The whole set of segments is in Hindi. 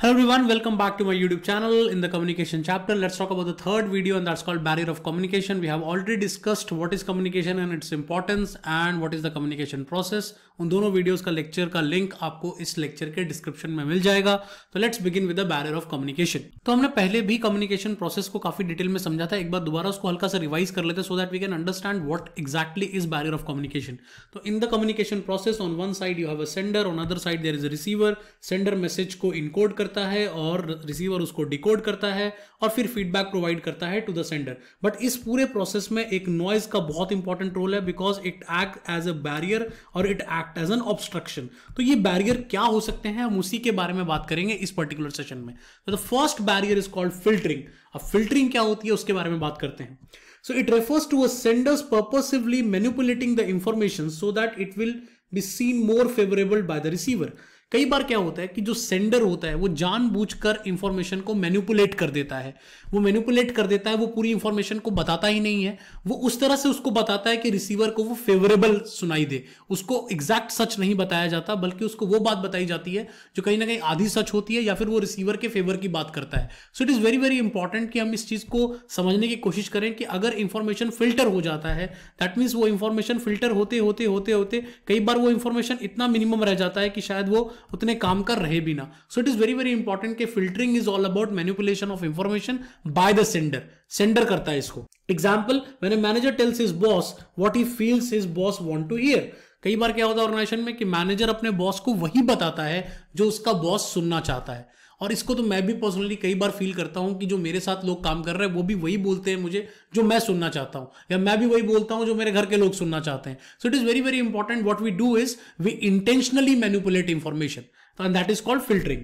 Hello everyone, welcome back to my YouTube channel. In the communication chapter, let's talk about the third video and that's called barrier of communication. We have already discussed what is communication and its importance and what is the communication process. उन दोनों वीडियोस का लेक्चर का लिंक आपको इस लेक्चर के डिस्क्रिप्शन में मिल जाएगा. तो let's begin with the barrier of communication तो हमने पहले भी कम्युनिकेशन प्रोसेस को काफी डिटेल में समझा था. एक बार दोबारा उसको हल्का सा रिवाइज कर लेते so that we can understand what exactly is barrier of communication तो in the communication process on one side you have a sender on other side there is a receiver sender message को इनकोड कर करता है और रिसीवर उसको डिकोड करता है और फिर फीडबैक प्रोवाइड करता है टू द सेंडर बट इस पूरे प्रोसेस में एक नॉइज का बहुत इंपॉर्टेंट रोल है because it act as a barrier और it act as an obstruction तो ये बैरियर क्या हो सकते हैं हम उसी के बारे में बात करेंगे इस पर्टिकुलर सेशन में तो the first barrier is called filtering अब फिल्टरिंग क्या होती है उसके बारे में बात करते हैं so it refers to a sender's purposively manipulating the information so that it will be seen more favorable by the receiver. कई बार क्या होता है कि जो सेंडर होता है वो जानबूझकर इंफॉर्मेशन को मैनुपुलेट कर देता है वो मैन्युपुलेट कर देता है वो पूरी इंफॉर्मेशन को बताता ही नहीं है वो उस तरह से उसको बताता है कि रिसीवर को वो फेवरेबल सुनाई दे उसको एग्जैक्ट सच नहीं बताया जाता बल्कि उसको वो बात बताई जाती है जो कहीं ना कहीं आधी सच होती है या फिर वो रिसीवर के फेवर की बात करता है so it is very very important कि हम इस चीज़ को समझने की कोशिश करें कि अगर इंफॉर्मेशन फिल्टर हो जाता है दैट मीन्स वो इंफॉर्मेशन फिल्टर होते होते होते होते कई बार वो इंफॉर्मेशन इतना मिनिमम रह जाता है कि शायद वो उतने काम कर रहे भी ना so it is very very important कि filtering is all about manipulation of information by the sender sender करता है इसको एग्जाम्पल मैंने manager tells his boss what he feels his boss want to hear कई बार क्या होता है ऑर्गेनाइजेशन में कि मैनेजर अपने बॉस को वही बताता है जो उसका बॉस सुनना चाहता है और इसको तो मैं भी पर्सनली कई बार फील करता हूँ कि जो मेरे साथ लोग काम कर रहे हैं वो भी वही बोलते हैं मुझे जो मैं सुनना चाहता हूँ या मैं भी वही बोलता हूँ जो मेरे घर के लोग सुनना चाहते हैं so it is very very important what we do is we intentionally manipulate information and that is called filtering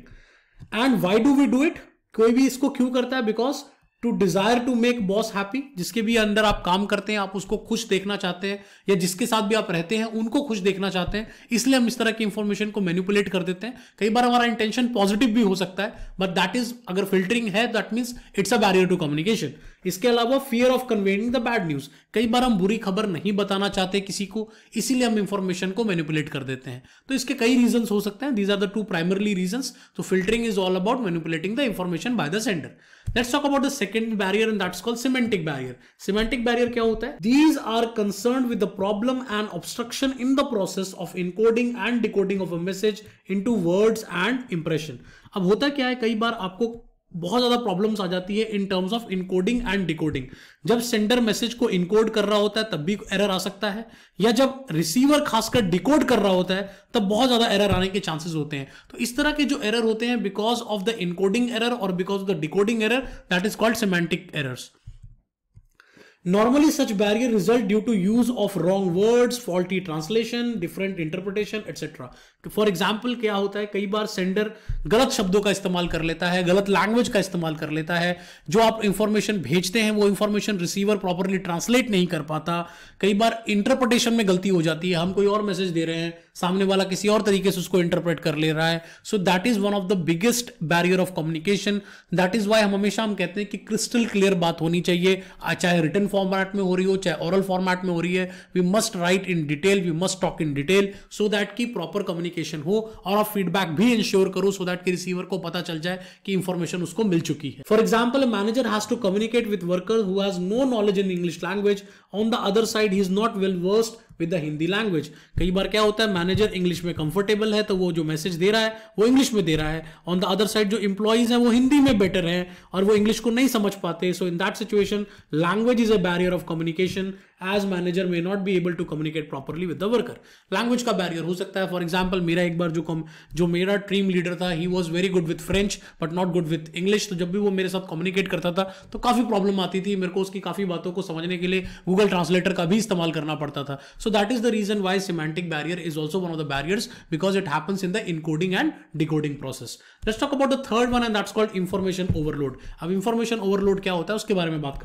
and why do we do it कोई भी इसको क्यों करता है because to desire to make boss happy जिसके भी अंदर आप काम करते हैं आप उसको खुश देखना चाहते हैं या जिसके साथ भी आप रहते हैं उनको खुश देखना चाहते हैं इसलिए हम इस तरह की इंफॉर्मेशन को मैनिपुलेट कर देते हैं कई बार हमारा इंटेंशन पॉजिटिव भी हो सकता है बट दैट इज अगर फिल्टरिंग है that means it's a barrier to communication इसके अलावा fear of conveying the bad news कई बार हम बुरी खबर नहीं बताना चाहते किसी को इसीलिए हम इंफॉर्मेशन को मैनिपुलेट कर देते हैं तो इसके कई रीजन हो सकते हैं these are the two primarily reason तो filtering is all about manipulating the information by the sender let's talk about the second second barrier in that's called semantic barrier semantic barrier क्या होता है these are concern with the problem and obstruction in the process of encoding and decoding of a message into words and impression अब होता क्या है कई बार आपको बहुत ज़्यादा प्रॉब्लम्स आ जाती है in terms of encoding and decoding जब सेंडर मैसेज को इनकोड कर रहा होता है तब भी एरर आ सकता है या जब रिसीवर खासकर डिकोड कर रहा होता है तब बहुत ज़्यादा एरर आने के चांसेस होते हैं तो इस तरह के जो एरर होते हैं because of the encoding error और because of the decoding error that is called semantic errors normally such barrier result due to use of wrong words faulty translation different interpretation etcetera for example क्या होता है कई बार सेंडर गलत शब्दों का इस्तेमाल कर लेता है गलत लैंग्वेज का इस्तेमाल कर लेता है जो आप इंफॉर्मेशन भेजते हैं वो इंफॉर्मेशन रिसीवर प्रॉपरली ट्रांसलेट नहीं कर पाता कई बार इंटरप्रटेशन में गलती हो जाती है हम कोई और मैसेज दे रहे हैं सामने वाला किसी और तरीके से उसको इंटरप्रेट कर ले रहा है so that is one of the biggest barrier of communication that is why हम हमेशा हम कहते हैं कि क्रिस्टल क्लियर बात होनी चाहिए चाहे रिटर्न फॉर्मेट में हो रही हो चाहे ऑरल फॉर्मेट में हो रही है we must write in detail we must talk in detail so that की प्रॉपर कम्युनिकेशन कम्युनिकेशन हो और आप फीडबैक भी इंश्योर करो सो दैट कि रिसीवर को पता चल जाए कि इंफॉर्मेशन उसको मिल चुकी है for example manager has to communicate with worker who has no knowledge in English language on the other side he is not well versed with the Hindi language कई बार क्या होता है मैनेजर इंग्लिश में कंफर्टेबल है तो वो जो मैसेज दे रहा है वो इंग्लिश में दे रहा है ऑन द अदर साइड जो इंप्लॉयज हैं वो हिंदी में बेटर हैं और वो इंग्लिश को नहीं समझ पाते so in that situation language is a barrier of communication as manager may not be able to communicate properly with the worker language का बैरियर हो सकता है फॉर एग्जाम्पल मेरा एक बार जो कम जो मेरा ट्रीम लीडर था he was very good with French but not good with English तो जब भी वो मेरे साथ कम्युनिकेट करता था तो काफ़ी प्रॉब्लम आती थी मेरे को उसकी काफ़ी बातों को समझने के लिए गूगल ट्रांसलेटर का भी इस्तेमाल करना पड़ता था So that is the reason why semantic barrier is also one of the barriers because it happens in the encoding and decoding process. Let's talk about the third one and that's called information overload. Now, information overload क्या होता है उसके बारे में बात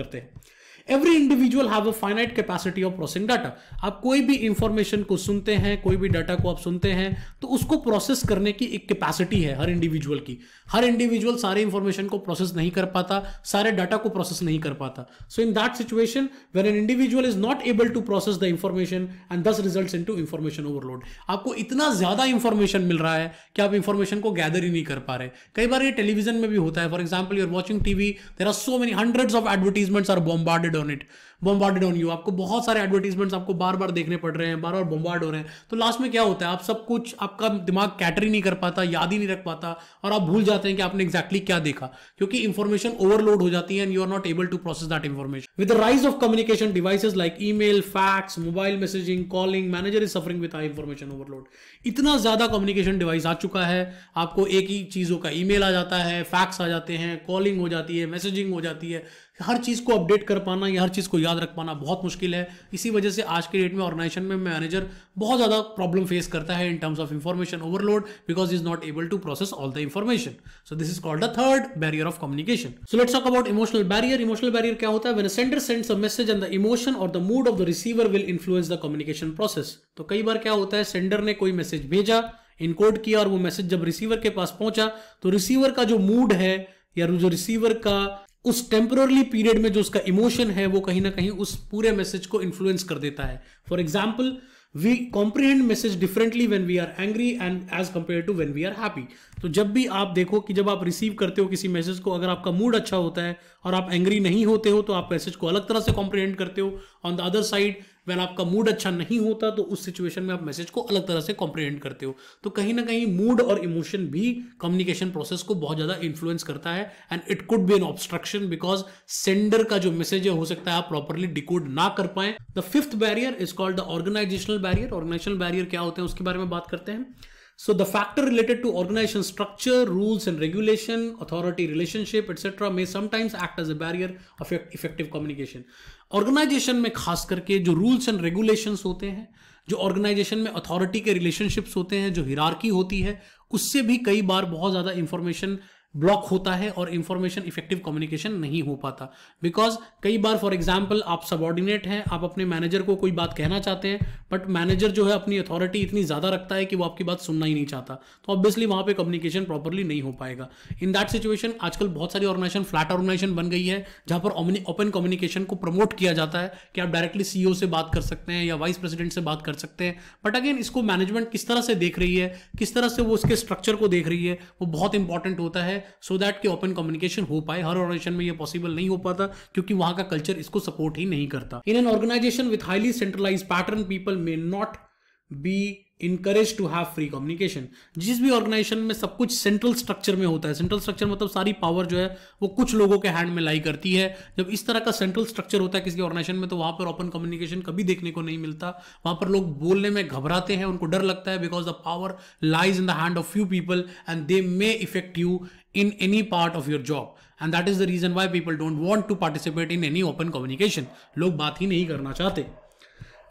every individual have a finite capacity of processing data आप कोई भी इंफॉर्मेशन को सुनते हैं कोई भी डाटा को आप सुनते हैं तो उसको प्रोसेस करने की एक कैपेसिटी है हर इंडिविजुअल की हर इंडिविजुअल सारे इंफॉर्मेशन को प्रोसेस नहीं कर पाता सारे डाटा को प्रोसेस नहीं कर पाता so in that situation when an individual is not able to process the information and this result into information overload आपको इतना ज्यादा इंफॉर्मेशन मिल रहा है कि आप इंफॉर्मेशन को गैदर ही नहीं कर पा रहे कई बार ये टेलीविजन में भी होता है for example you're watching TV there are so many hundred of advertisements are bombarded On it bombarded on you आपको बहुत सारे एडवर्टीजमेंट्स आपको बार बार देखने पड़ रहे हैं बार बार बॉम्बार्ड हो रहे हैं तो लास्ट में क्या होता है आप सब कुछ आपका दिमाग कैटर ही नहीं कर पाता याद ही नहीं रख पाता और आप भूल जाते हैं कि आपने exactly क्या देखा क्योंकि इन्फॉर्मेशन ओवरलोड हो जाती है and you are not able to process that information with rise of communication devices like email fax mobile messaging calling manager is suffering with information overload इतना ज्यादा कम्युनिकेशन डिवाइस आ चुका है आपको एक ही चीजों का मेल आ जाता है फैक्स आ जाते हैं कॉलिंग हो जाती है मैसेजिंग हो जाती है हर चीज को अपडेट कर पाना या हर चीज को याद रख पाना बहुत मुश्किल है इसी वजह से आज के डेट में ऑर्गेनाइजेशन में मैनेजर बहुत ज़्यादा प्रॉब्लम फेस करता है in terms of information overload because is not able to process all the information so this is called the third barrier of communication so let's talk about emotional barrier emotional barrier क्या होता है when a sender sends a message and the emotion or the mood of the receiver will influence the communication process तो कई बार क्या होता है सेंडर ने कोई मैसेज भेजा इनकोड किया और वो मैसेज जब रिसीवर के पास पहुंचा तो रिसीवर का जो मूड है या जो रिसीवर का उस टेम्परली पीरियड में जो उसका इमोशन है वो कहीं ना कहीं उस पूरे मैसेज को इन्फ्लुएंस कर देता है for example we comprehend message differently when we are angry and as compare to when we are happy तो जब भी आप देखो कि जब आप रिसीव करते हो किसी मैसेज को अगर आपका मूड अच्छा होता है और आप एंग्री नहीं होते हो तो आप मैसेज को अलग तरह से कॉम्प्रीहेंड करते हो on the other side when आपका मूड अच्छा नहीं होता तो उस सिचुएशन में आप मैसेज को अलग तरह से कॉम्प्रीहेंड करते हो तो कहीं ना कहीं मूड और इमोशन भी कम्युनिकेशन प्रोसेस को बहुत ज़्यादा इन्फ्लुएंस करता है and it could be an obstruction because sender का जो मैसेज है हो सकता है आप प्रॉपरली डिकोड ना कर पाए the fifth barrier is called the organisational barrier organisational barrier क्या होते हैं उसके बारे में बात करते हैं So the factor related to organization structure, rules and regulation, authority relationship, etc. may sometimes act as a barrier of effective communication. Organisation में खास करके जो रूल्स एंड रेगुलेशंस होते हैं जो ऑर्गेनाइजेशन में अथॉरिटी के रिलेशनशिप्स होते हैं जो हिरारकी होती है उससे भी कई बार बहुत ज़्यादा इंफॉर्मेशन ब्लॉक होता है और इंफॉर्मेशन इफेक्टिव कम्युनिकेशन नहीं हो पाता बिकॉज कई बार फॉर एग्जाम्पल आप सबॉर्डिनेट हैं आप अपने मैनेजर को कोई बात कहना चाहते हैं बट मैनेजर जो है अपनी अथॉरिटी इतनी ज़्यादा रखता है कि वो आपकी बात सुनना ही नहीं चाहता तो ऑब्वियसली वहाँ पर कम्युनिकेशन प्रॉपरली नहीं हो पाएगा इन दैट सिचुएशन आजकल बहुत सारी ऑर्गेनाइजेशन फ्लैट ऑर्गेनाइजेशन बन गई है जहाँ पर ओपन कम्युनिकेशन को प्रमोट किया जाता है कि आप डायरेक्टली सीईओ से बात कर सकते हैं या वाइस प्रेसिडेंट से बात कर सकते हैं बट अगेन इसको मैनेजमेंट किस तरह से देख रही है किस तरह से वो उसके स्ट्रक्चर को देख रही है वो बहुत इंपॉर्टेंट होता है है सो so दैट कि ओपन कम्युनिकेशन हो पाए हर ऑर्गेनाइजेशन में ये पॉसिबल नहीं हो पाता क्योंकि वहां का कल्चर इसको सपोर्ट ही नहीं करता in an organisation with highly centralise pattern people may not be encourage to have free communication जिस भी ऑर्गेनाइजेशन में सब कुछ सेंट्रल स्ट्रक्चर में होता है सेंट्रल स्ट्रक्चर मतलब सारी पावर जो है वो कुछ लोगों के हैंड में लाई करती है जब इस तरह का सेंट्रल स्ट्रक्चर होता है किसी ऑर्गेनाइजेशन में तो वहां पर ओपन कम्युनिकेशन कभी देखने को नहीं मिलता वहां पर लोग बोलने में घबराते हैं उनको डर लगता है because the power lies in the hand of few people and they may effect you in any part of your job and that is the reason why people don't want to participate in any open communication लोग बात ही नहीं करना चाहते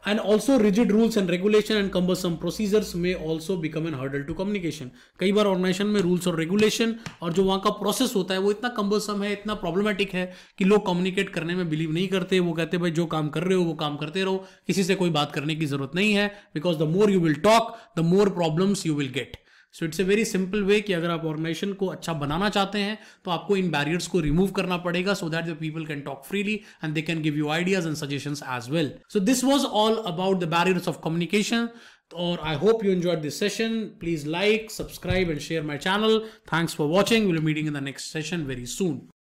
and also rigid rules and regulation and cumbersome procedures में also become an hurdle to communication कई बार ऑर्गेनाइजेशन में रूल्स और रेगुलेशन और जो वहाँ का प्रोसेस होता है वो इतना कम्बरसम है इतना प्रॉब्लमेटिक है कि लोग कम्युनिकेट करने में बिलीव नहीं करते वो कहते भाई जो काम कर रहे हो वो काम करते रहो किसी से कोई बात करने की जरूरत नहीं है because the more you will talk the more problems you will get so it's a very simple way कि अगर आप ऑर्गेनाइजेशन को अच्छा बनाना चाहते हैं तो आपको इन बैरियर्स को रिमूव करना पड़ेगा so that the people can talk freely and they can give you ideas and suggestion as well so this was all about the barriers of communication और I hope you enjoy this session please like subscribe and share my channel thanks for watching will meeting in the next session very soon